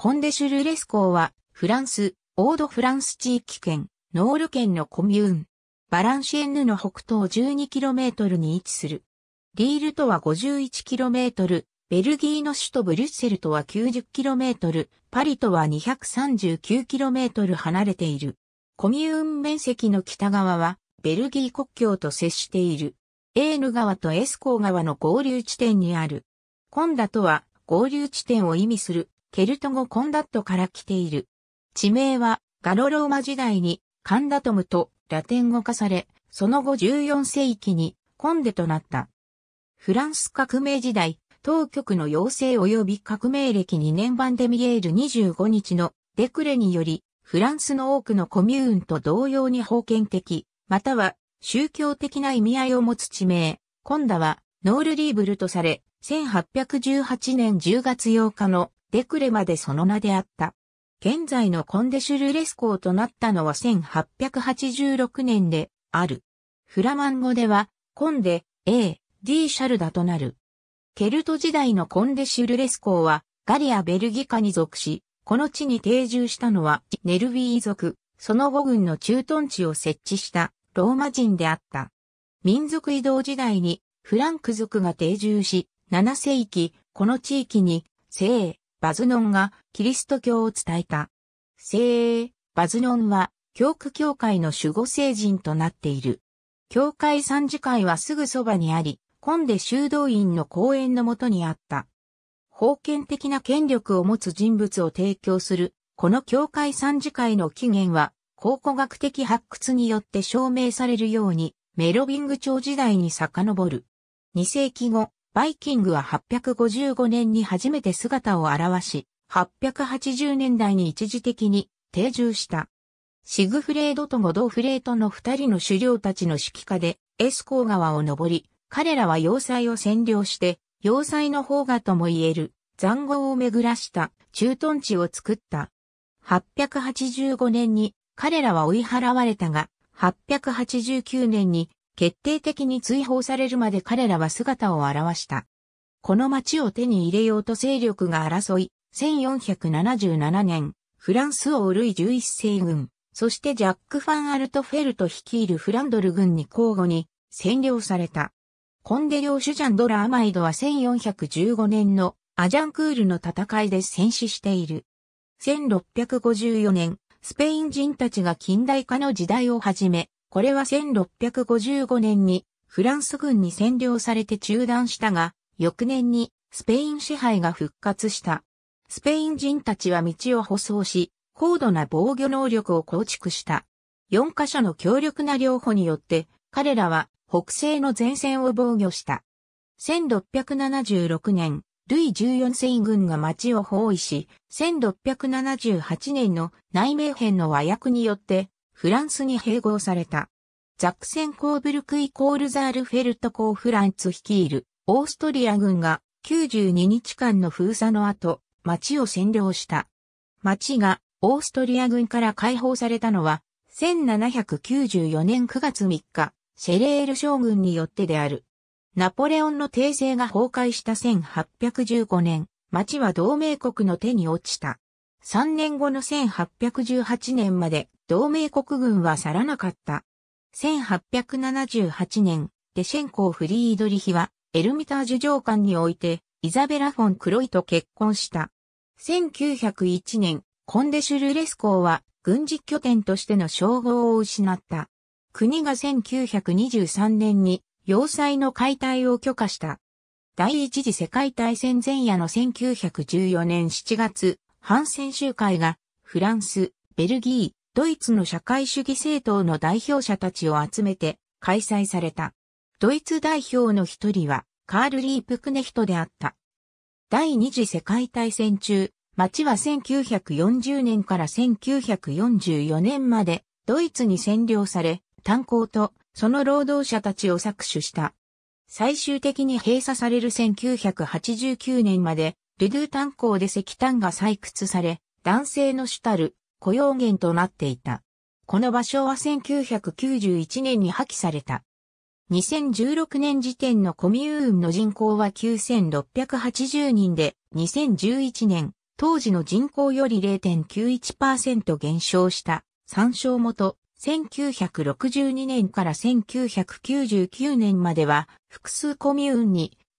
コンデシュルレス港は、フランス、オードフランス地域圏、ノール県のコミューン。バランシェンヌの北東 12km に位置する。リールとは 51km、ベルギーの首都ブリュッセルとは 90km、パリとは 239km 離れている。コミューン面積の北側は、ベルギー国境と接している。エーヌ川とエスコー川の合流地点にある。コンダとは合流地点を意味するケルト語コンダットから来ている。地名はガロローマ時代にカンダトムとラテン語化され、その後14世紀にコンデとなった。フランス革命時代、当局の要請及び革命歴2年版でミエール25日のデクレにより、フランスの多くのコミューンと同様に封建的、または宗教的な意味合いを持つ地名、コンダはノールリーブルとされ、1818年10月8日のデクレまでその名であった。現在のコンデシュルレス校となったのは1886年である。フラマン語では、コンデ、A、D シャルダとなる。ケルト時代のコンデシュルレス校は、ガリア・ベルギカに属し、この地に定住したのは、ネルビィー族、その後軍の駐屯地を設置したローマ人であった。民族移動時代にフランク族が定住し、7世紀、この地域に、聖、バズノンがキリスト教を伝えた。聖英、バズノンは教区教会の守護聖人となっている。教会参事会はすぐそばにあり、コンデ修道院の公園のもとにあった。封建的な権力を持つ人物を提供する、この教会参事会の起源は、考古学的発掘によって証明されるように、メロビング朝時代に遡る。2世紀後、バイキングは855年に初めて姿を現し、880年代に一時的に定住した。シグフレードとゴドフレートの二人の狩猟たちの指揮下でエスコー川を登り、彼らは要塞を占領して、要塞の方がとも言える残壕を巡らした駐屯地を作った。885年に彼らは追い払われたが、889年に決定的に追放されるまで彼らは姿を現した。この町を手に入れようと勢力が争い、1477年、フランス王ルイ11世軍、そしてジャック・ファン・アルトフェルト率いるフランドル軍に交互に占領された。コンデ領主ジャンドラ・アマイドは1415年のアジャンクールの戦いで戦死している。1654年、スペイン人たちが近代化の時代を始め、これは1655年にフランス軍に占領されて中断したが、翌年にスペイン支配が復活した。スペイン人たちは道を舗装し、高度な防御能力を構築した。4カ所の強力な両方によって、彼らは北西の前線を防御した。1676年、ルイ14世軍が町を包囲し、1678年の内名編の和訳によってフランスに併合された。ザクセン・コーブルクイコールザールフェルトコーフランツ率いるオーストリア軍が92日間の封鎖の後、町を占領した。町がオーストリア軍から解放されたのは1794年9月3日、シェレール将軍によってである。ナポレオンの帝政が崩壊した1815年、町は同盟国の手に落ちた。3年後の1818年まで同盟国軍は去らなかった。1878年、デシェンコー・フリードリヒは、エルミタージュ上官において、イザベラ・フォン・クロイと結婚した。1901年、コンデシュルレスコーは、軍事拠点としての称号を失った。国が1923年に、要塞の解体を許可した。第一次世界大戦前夜の1914年7月、反戦集会がフランス、ベルギー、ドイツの社会主義政党の代表者たちを集めて開催された。ドイツ代表の一人はカール・リープクネヒトであった。第二次世界大戦中、町は1940年から1944年までドイツに占領され、炭鉱とその労働者たちを搾取した。最終的に閉鎖される1989年までルドゥ炭鉱で石炭が採掘され、男性の主たる雇用源となっていた。この場所は1991年に破棄された。2016年時点のコミューンの人口は9680人で、2011年、当時の人口より0.91%減少した、参照元、1962年から1999年までは、複数コミューンに